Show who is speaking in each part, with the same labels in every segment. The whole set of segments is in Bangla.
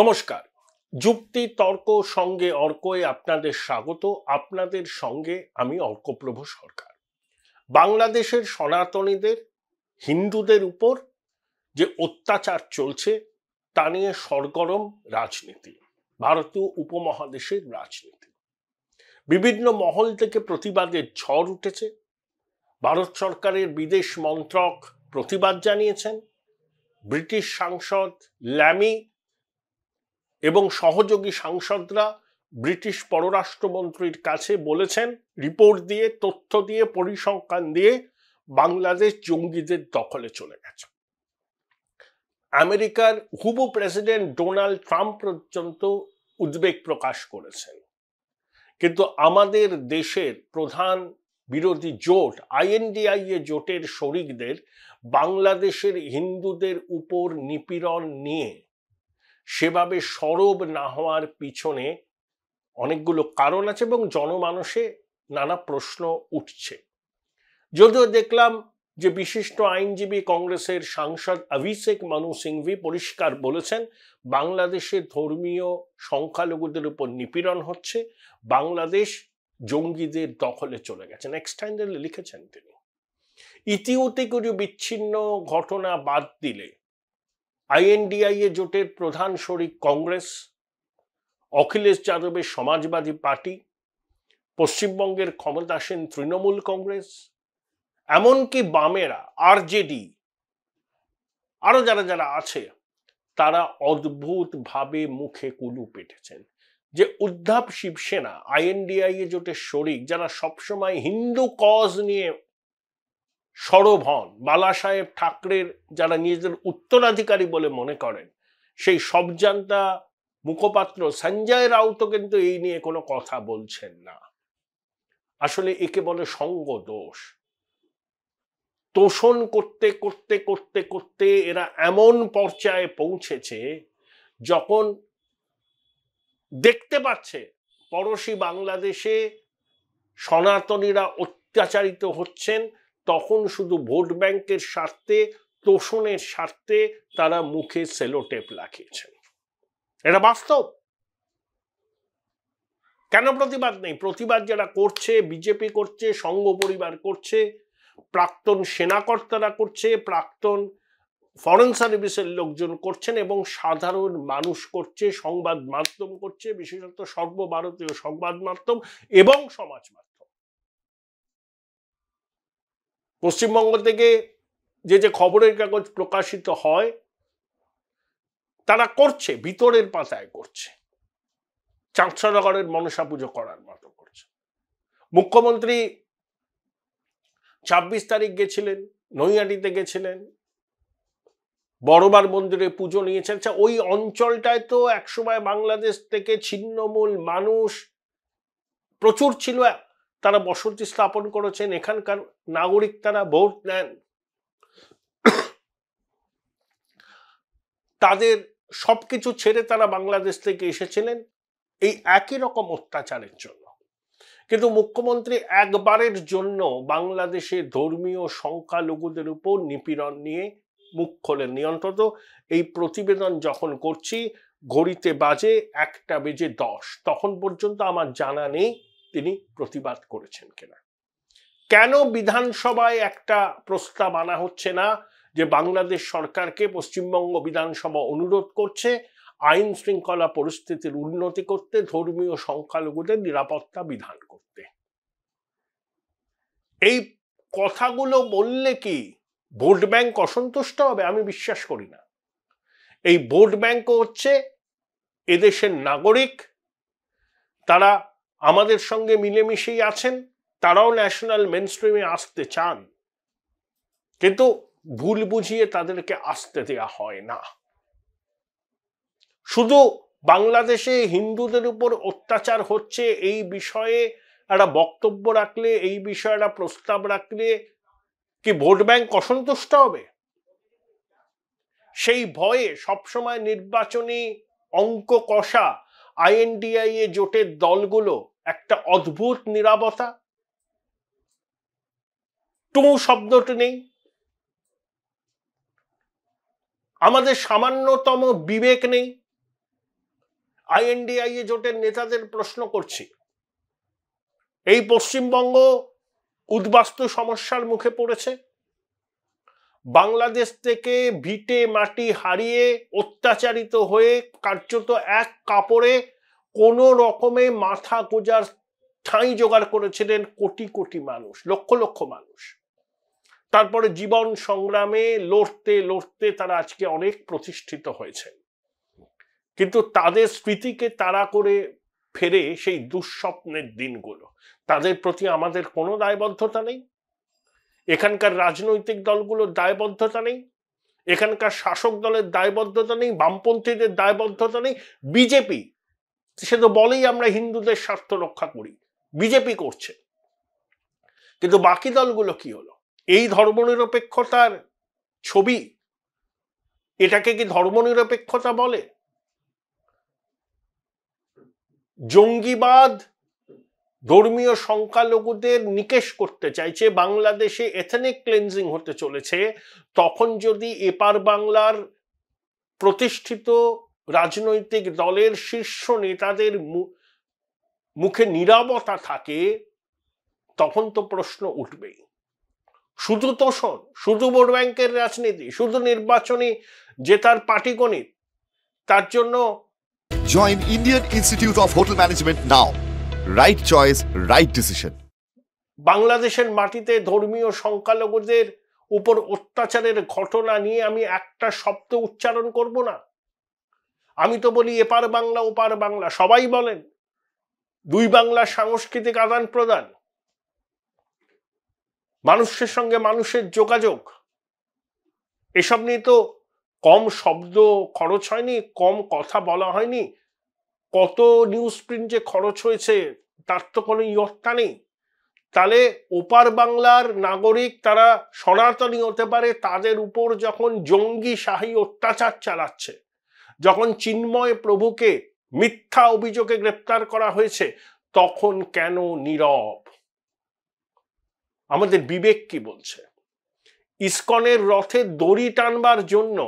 Speaker 1: নমস্কার যুক্তি তর্ক সঙ্গে অর্কয়ে আপনাদের স্বাগত আপনাদের সঙ্গে আমি অর্কপ্রভু সরকার বাংলাদেশের সনাতনীদের হিন্দুদের উপর যে অত্যাচার চলছে তা নিয়ে সরগরম রাজনীতি ভারতীয় উপমহাদেশের রাজনীতি বিভিন্ন মহল থেকে প্রতিবাদের ঝড় উঠেছে ভারত সরকারের বিদেশ মন্ত্রক প্রতিবাদ জানিয়েছেন ব্রিটিশ সাংসদ ল্যামি এবং সহযোগী সাংসদরা ব্রিটিশ পররাষ্ট্রমন্ত্রীর কাছে বলেছেন রিপোর্ট দিয়ে তথ্য দিয়ে পরিসংখ্যান দিয়ে বাংলাদেশ জঙ্গিদের দখলে চলে গেছে আমেরিকার হুবু প্রেসিডেন্ট ডোনাল্ড ট্রাম্প পর্যন্ত উদ্বেগ প্রকাশ করেছেন কিন্তু আমাদের দেশের প্রধান বিরোধী জোট আইএনডিআই এ জোটের শরিকদের বাংলাদেশের হিন্দুদের উপর নিপীড়ন নিয়ে সেভাবে সরব না হওয়ার পিছনে অনেকগুলো কারণ আছে এবং জনমানসে নানা প্রশ্ন উঠছে যদিও দেখলাম যে বিশিষ্ট আইনজীবী কংগ্রেসের সাংসদ অভিষেক মানু সিংভি পরিষ্কার বলেছেন বাংলাদেশে ধর্মীয় সংখ্যালঘুদের উপর নিপীড়ন হচ্ছে বাংলাদেশ জঙ্গিদের দখলে চলে গেছেন টাইম লিখেছেন তিনি ইতিউতে কিছু বিচ্ছিন্ন ঘটনা বাদ দিলে আইএনডিআইএ জোটের প্রধান শরিক কংগ্রেস অখিলেশ যাদবের সমাজবাদী পার্টি পশ্চিমবঙ্গের ক্ষমতাসীন তৃণমূল কংগ্রেস এমনকি বামেরা আরজেডি আরও যারা যারা আছে তারা অদ্ভুতভাবে মুখে কুলু পেটেছেন যে উদ্ধব শিবসেনা আইএনডিআই জোটের শরিক যারা সবসময় হিন্দু কজ নিয়ে সরব হন বালা সাহেব ঠাকরের যারা নিজেদের উত্তরাধিকারী বলে মনে করেন সেই সবজান্তা মুখপাত্র সঞ্জয় রাউতও কিন্তু এই নিয়ে কোনো কথা বলছেন না আসলে একে বলে সঙ্গ দোষ তোষণ করতে করতে করতে করতে এরা এমন পর্যায়ে পৌঁছেছে যখন দেখতে পাচ্ছে পড়শি বাংলাদেশে সনাতনীরা অত্যাচারিত হচ্ছেন তখন শুধু ভোট ব্যাংকের স্বার্থে তোষণের স্বার্থে তারা মুখে সেলোটেপ লাগিয়েছেন এটা বাস্তব কেন প্রতিবাদ নেই প্রতিবাদ যারা করছে বিজেপি করছে সংঘ পরিবার করছে প্রাক্তন সেনাকর্তারা করছে প্রাক্তন ফরেন সার্ভিসের লোকজন করছেন এবং সাধারণ মানুষ করছে সংবাদ মাধ্যম করছে বিশেষত সর্বভারতীয় সংবাদ মাধ্যম এবং সমাজ মাধ্যম পশ্চিমবঙ্গ থেকে যে যে খবরের কাগজ প্রকাশিত হয় তারা করছে ভিতরের পাতায় করছে চাঁদসানগরের মনসা পুজো করার মতো করছে মুখ্যমন্ত্রী ২৬ তারিখ গেছিলেন নৈয়াটিতে গেছিলেন বড়বার মন্দিরে পুজো নিয়েছেন আচ্ছা ওই অঞ্চলটায় তো একসময় বাংলাদেশ থেকে ছিন্নমূল মানুষ প্রচুর ছিল তারা বসতি স্থাপন করেছেন এখানকার নাগরিক তারা ভোট নেন তাদের সব কিছু ছেড়ে তারা বাংলাদেশ থেকে এসেছিলেন এই একই রকম অত্যাচারের জন্য কিন্তু মুখ্যমন্ত্রী একবারের জন্য বাংলাদেশে ধর্মীয় সংখ্যালঘুদের উপর নিপীড়ন নিয়ে মুখ খোলেন নিয়ন্ত্রিত এই প্রতিবেদন যখন করছি ঘড়িতে বাজে একটা বেজে দশ তখন পর্যন্ত আমার জানা নেই তিনি প্রতিবাদ করেছেন কিনা কেন বিধানসভায় একটা প্রস্তাব আনা হচ্ছে না যে বাংলাদেশ সরকারকে পশ্চিমবঙ্গ বিধানসভা অনুরোধ করছে আইন শৃঙ্খলা পরিস্থিতির উন্নতি করতে ধর্মীয় সংখ্যালঘুদের নিরাপত্তা বিধান করতে এই কথাগুলো বললে কি ভোট ব্যাংক অসন্তুষ্ট হবে আমি বিশ্বাস করি না এই ভোট ব্যাংক হচ্ছে এদেশের নাগরিক তারা আমাদের সঙ্গে মিলেমিশেই আছেন তারাও ন্যাশনাল মেন স্ট্রিমে আসতে চান কিন্তু ভুল বুঝিয়ে তাদেরকে আসতে দেওয়া হয় না শুধু বাংলাদেশে হিন্দুদের উপর অত্যাচার হচ্ছে এই বিষয়ে একটা বক্তব্য রাখলে এই বিষয়ে একটা প্রস্তাব রাখলে কি ভোট ব্যাংক অসন্তুষ্ট হবে সেই ভয়ে সবসময় নির্বাচনী অঙ্ক কষা আইএনডিআই এ জোটের দলগুলো একটা অদ্ভুত নিরাপত্তা টু শব্দটি নেই আমাদের সামান্যতম বিবেক নেই আইএনডিআই এ জোটের নেতাদের প্রশ্ন করছি এই পশ্চিমবঙ্গ উদ্বাস্তু সমস্যার মুখে পড়েছে বাংলাদেশ থেকে ভিটে মাটি হারিয়ে অত্যাচারিত হয়ে কার্যত এক কাপড়ে কোন রকমে মাথা গোজার ঠাঁই জোগাড় করেছিলেন কোটি কোটি মানুষ লক্ষ লক্ষ মানুষ তারপরে জীবন সংগ্রামে লড়তে লড়তে তারা আজকে অনেক প্রতিষ্ঠিত হয়েছে কিন্তু তাদের স্মৃতিকে তারা করে ফেরে সেই দুঃস্বপ্নের দিনগুলো তাদের প্রতি আমাদের কোনো দায়বদ্ধতা নেই এখানকার রাজনৈতিক দলগুলোর দায়বদ্ধতা নেই এখানকার শাসক দলের দায়বদ্ধতা নেই বামপন্থীদের দায়বদ্ধতা নেই বিজেপি সে তো বলেই আমরা হিন্দুদের স্বার্থ রক্ষা করি বিজেপি করছে কিন্তু বাকি দলগুলো কি হলো এই ধর্মনিরপেক্ষতার ছবি এটাকে কি ধর্মনিরপেক্ষতা বলে জঙ্গিবাদ ধর্মীয় সংখ্যালঘুদের নিকেশ করতে চাইছে বাংলাদেশে এথেনিক ক্লেন্সিং হতে চলেছে তখন যদি এপার বাংলার প্রতিষ্ঠিত রাজনৈতিক দলের শীর্ষ নেতাদের মুখে নিরাবতা থাকে তখন তো প্রশ্ন উঠবেই শুধু তোষণ শুধু ভোট ব্যাংকের রাজনীতি শুধু নির্বাচনী জেতার গণিত তার জন্য join Indian Institute of Hotel Management now right choice right decision বাংলাদেশের মাটিতে ধর্মীয় সংখ্যালঘুদের উপর অত্যাচারের ঘটনা নিয়ে আমি একটা শব্দ উচ্চারণ করব না আমি তো বলি এপার বাংলা ওপার বাংলা সবাই বলেন দুই বাংলার সাংস্কৃতিক আদান প্রদান মানুষের সঙ্গে মানুষের যোগাযোগ এসব নিয়ে তো কম শব্দ খরচ হয়নি কম কথা বলা হয়নি কত নিউজ প্রিন্ট যে খরচ হয়েছে তার তো কোনো ইয়ত্তা নেই তাহলে ওপার বাংলার নাগরিক তারা সনাতনী হতে পারে তাদের উপর যখন জঙ্গি শাহী অত্যাচার চালাচ্ছে যখন চিন্ময় প্রভুকে মিথ্যা অভিযোগে গ্রেপ্তার করা হয়েছে তখন কেন নীরব আমাদের বিবেক কি বলছে ইস্কনের রথে দড়ি টানবার জন্য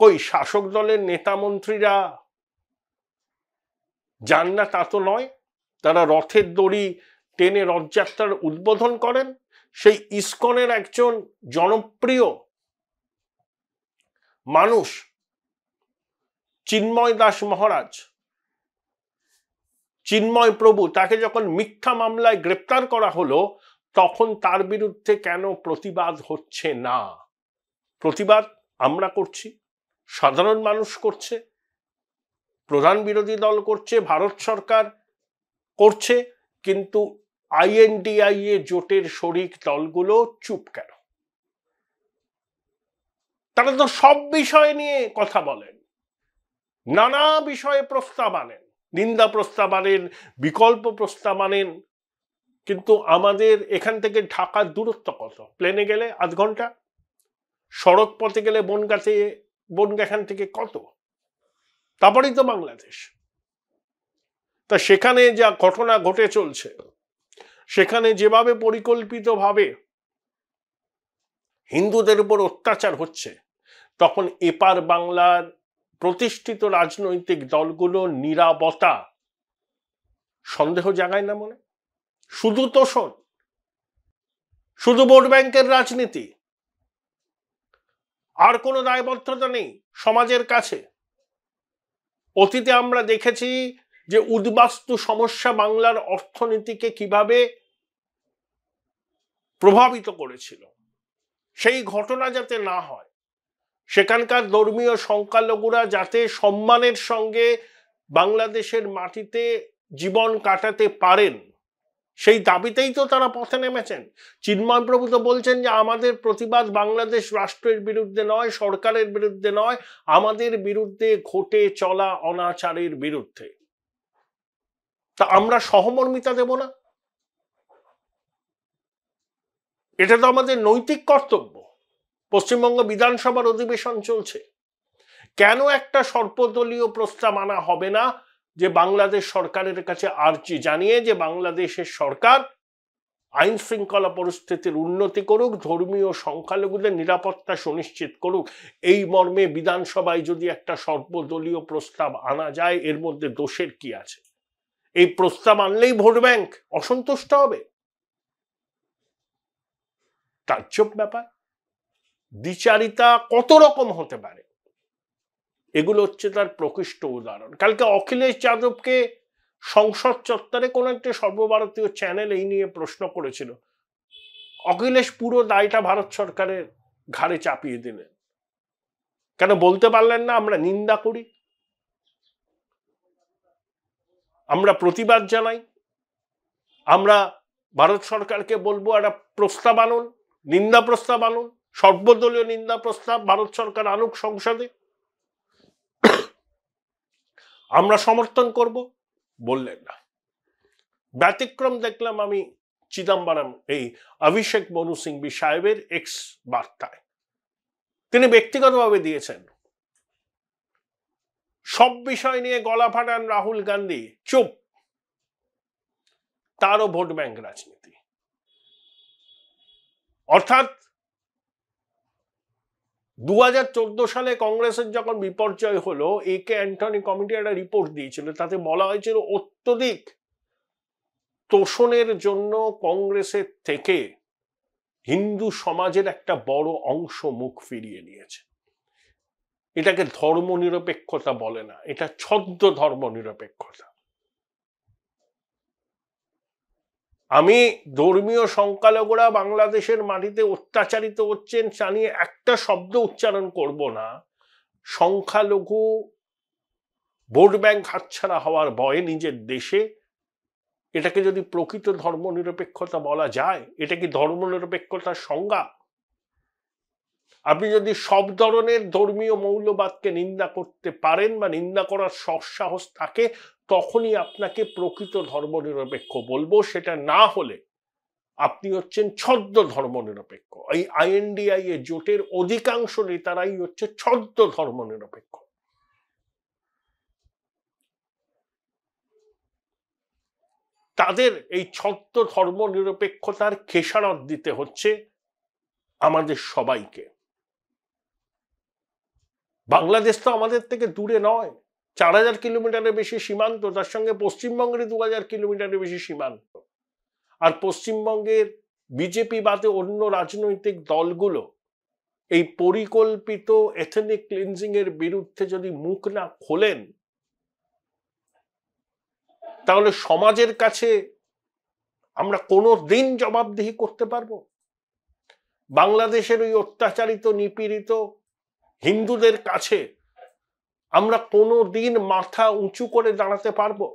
Speaker 1: কই শাসক দলের নেতা মন্ত্রীরা যান না তা তো নয় তারা রথের দড়ি টেনে রথযাত্রার উদ্বোধন করেন সেই ইস্কনের একজন জনপ্রিয় মানুষ চিন্ময় দাস মহারাজ চিন্ময় প্রভু তাকে যখন মিথ্যা মামলায় গ্রেপ্তার করা হলো তখন তার বিরুদ্ধে কেন প্রতিবাদ হচ্ছে না প্রতিবাদ আমরা করছি সাধারণ মানুষ করছে প্রধান বিরোধী দল করছে ভারত সরকার করছে কিন্তু এ জোটের শরিক দলগুলো চুপ কেন তারা তো সব বিষয় নিয়ে কথা বলেন নানা বিষয়ে প্রস্তাব আনেন নিন্দা প্রস্তাব আনেন বিকল্প প্রস্তাব আনেন কিন্তু আমাদের এখান থেকে ঢাকার দূরত্ব কত প্লেনে গেলে আধ ঘন্টা সড়ক পথে গেলে বনগাছে বনগাখান থেকে কত তারপরেই তো বাংলাদেশ তা সেখানে যা ঘটনা ঘটে চলছে সেখানে যেভাবে পরিকল্পিতভাবে হিন্দুদের উপর অত্যাচার হচ্ছে তখন এপার বাংলার প্রতিষ্ঠিত রাজনৈতিক দলগুলো নিরাবতা সন্দেহ জাগায় না মনে শুধু তোষণ শুধু ভোট ব্যাংকের রাজনীতি আর কোনো দায়বদ্ধতা নেই সমাজের কাছে অতীতে আমরা দেখেছি যে উদ্বাস্তু সমস্যা বাংলার অর্থনীতিকে কিভাবে প্রভাবিত করেছিল সেই ঘটনা যাতে না হয় সেখানকার ধর্মীয় সংখ্যালঘুরা যাতে সম্মানের সঙ্গে বাংলাদেশের মাটিতে জীবন কাটাতে পারেন সেই দাবিতেই তো তারা পথে নেমেছেন চিন্ময় প্রভু তো বলছেন যে আমাদের প্রতিবাদ বাংলাদেশ রাষ্ট্রের বিরুদ্ধে নয় সরকারের বিরুদ্ধে নয় আমাদের বিরুদ্ধে ঘটে চলা অনাচারের বিরুদ্ধে তা আমরা সহমর্মিতা দেব না এটা তো আমাদের নৈতিক কর্তব্য পশ্চিমবঙ্গ বিধানসভার অধিবেশন চলছে কেন একটা সর্বদলীয় প্রস্তাব আনা হবে না যে বাংলাদেশ সরকারের কাছে আর্জি জানিয়ে যে বাংলাদেশের সরকার আইন শৃঙ্খলা পরিস্থিতির উন্নতি করুক ধর্মীয় সংখ্যালঘুদের নিরাপত্তা সুনিশ্চিত করুক এই মর্মে বিধানসভায় যদি একটা সর্বদলীয় প্রস্তাব আনা যায় এর মধ্যে দোষের কি আছে এই প্রস্তাব আনলেই ভোট ব্যাংক অসন্তুষ্ট হবে তার চোখ ব্যাপার দ্বিচারিতা কত রকম হতে পারে এগুলো হচ্ছে তার প্রকৃষ্ট উদাহরণ কালকে অখিলেশ যাদবকে সংসদ চত্বরে কোনো একটি সর্বভারতীয় চ্যানেল এই নিয়ে প্রশ্ন করেছিল অখিলেশ পুরো দায়টা ভারত সরকারের ঘাড়ে চাপিয়ে দিলেন কেন বলতে পারলেন না আমরা নিন্দা করি আমরা প্রতিবাদ জানাই আমরা ভারত সরকারকে বলবো একটা প্রস্তাব আনুন নিন্দা প্রস্তাব আনুন সর্বদলীয় নিন্দা প্রস্তাব ভারত সরকার আনুক সংসদে আমরা সমর্থন করব বললেন না ব্যতিক্রম দেখলাম আমি চিদাম্বরম এই অভিষেক মনু সিংবি সাহেবের এক্স বার্তায় তিনি ব্যক্তিগতভাবে দিয়েছেন সব বিষয় নিয়ে গলা ফাটান রাহুল গান্ধী চুপ তারও ভোট ব্যাংক রাজনীতি অর্থাৎ দু সালে কংগ্রেসের যখন বিপর্যয় হলো এ কে অ্যান্টনি কমিটি একটা রিপোর্ট দিয়েছিল তাতে বলা হয়েছিল অত্যধিক তোষণের জন্য কংগ্রেসের থেকে হিন্দু সমাজের একটা বড় অংশ মুখ ফিরিয়ে নিয়েছে এটাকে ধর্মনিরপেক্ষতা বলে না এটা ছদ্ম ধর্মনিরপেক্ষতা আমি ধর্মীয় সংখ্যালঘুরা বাংলাদেশের মাটিতে অত্যাচারিত হচ্ছেন জানিয়ে একটা শব্দ উচ্চারণ করব না সংখ্যালঘু ভোট ব্যাংক হাতছাড়া হওয়ার ভয়ে নিজের দেশে এটাকে যদি প্রকৃত ধর্মনিরপেক্ষতা বলা যায় এটা কি ধর্মনিরপেক্ষতার সংজ্ঞা আপনি যদি সব ধরনের ধর্মীয় মৌলবাদকে নিন্দা করতে পারেন বা নিন্দা করার সৎসাহস থাকে তখনই আপনাকে প্রকৃত ধর্মনিরপেক্ষ বলবো সেটা না হলে আপনি হচ্ছেন ছদ্ম ধর্মনিরপেক্ষ এই আইএনডিআই এ জোটের অধিকাংশ নেতারাই হচ্ছে ছদ্ম ধর্মনিরপেক্ষ তাদের এই ছদ্ম ধর্মনিরপেক্ষতার খেসারত দিতে হচ্ছে আমাদের সবাইকে বাংলাদেশ তো আমাদের থেকে দূরে নয় চার হাজার কিলোমিটারের বেশি সীমান্ত তার সঙ্গে পশ্চিমবঙ্গের দু হাজার কিলোমিটারের বেশি সীমান্ত আর পশ্চিমবঙ্গের বিজেপি বাদে অন্য রাজনৈতিক দলগুলো এই পরিকল্পিত এথেনিক ক্লিনজিং এর বিরুদ্ধে যদি মুখ না খোলেন তাহলে সমাজের কাছে আমরা কোনো দিন জবাবদিহি করতে পারবো বাংলাদেশের ওই অত্যাচারিত নিপীড়িত হিন্দুদের কাছে আমরা কোনো দিন মাথা উঁচু করে দাঁড়াতে পারবো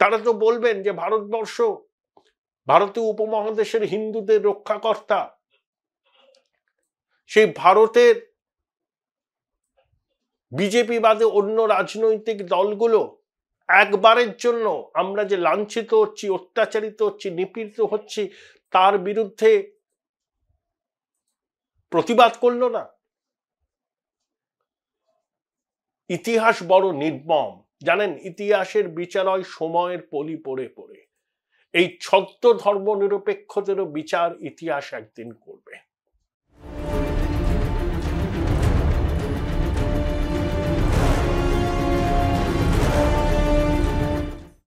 Speaker 1: তারা তো বলবেন যে ভারতবর্ষ ভারতীয় উপমহাদেশের হিন্দুদের রক্ষাকর্তা সেই ভারতের বিজেপি বাদে অন্য রাজনৈতিক দলগুলো একবারের জন্য আমরা যে লাঞ্ছিত হচ্ছি অত্যাচারিত হচ্ছি নিপীড়িত হচ্ছি তার বিরুদ্ধে প্রতিবাদ করল না ইতিহাস বড় নির্মম জানেন ইতিহাসের বিচারয় সময়ের পলি পড়ে পড়ে এই ছদ্ম ধর্ম নিরপেক্ষদেরও বিচার ইতিহাস একদিন করবে